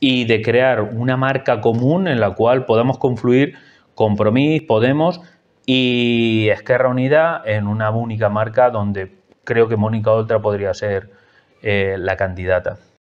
y de crear una marca común en la cual podamos confluir Compromís, Podemos y Esquerra Unida en una única marca donde creo que Mónica Oltra podría ser eh, la candidata.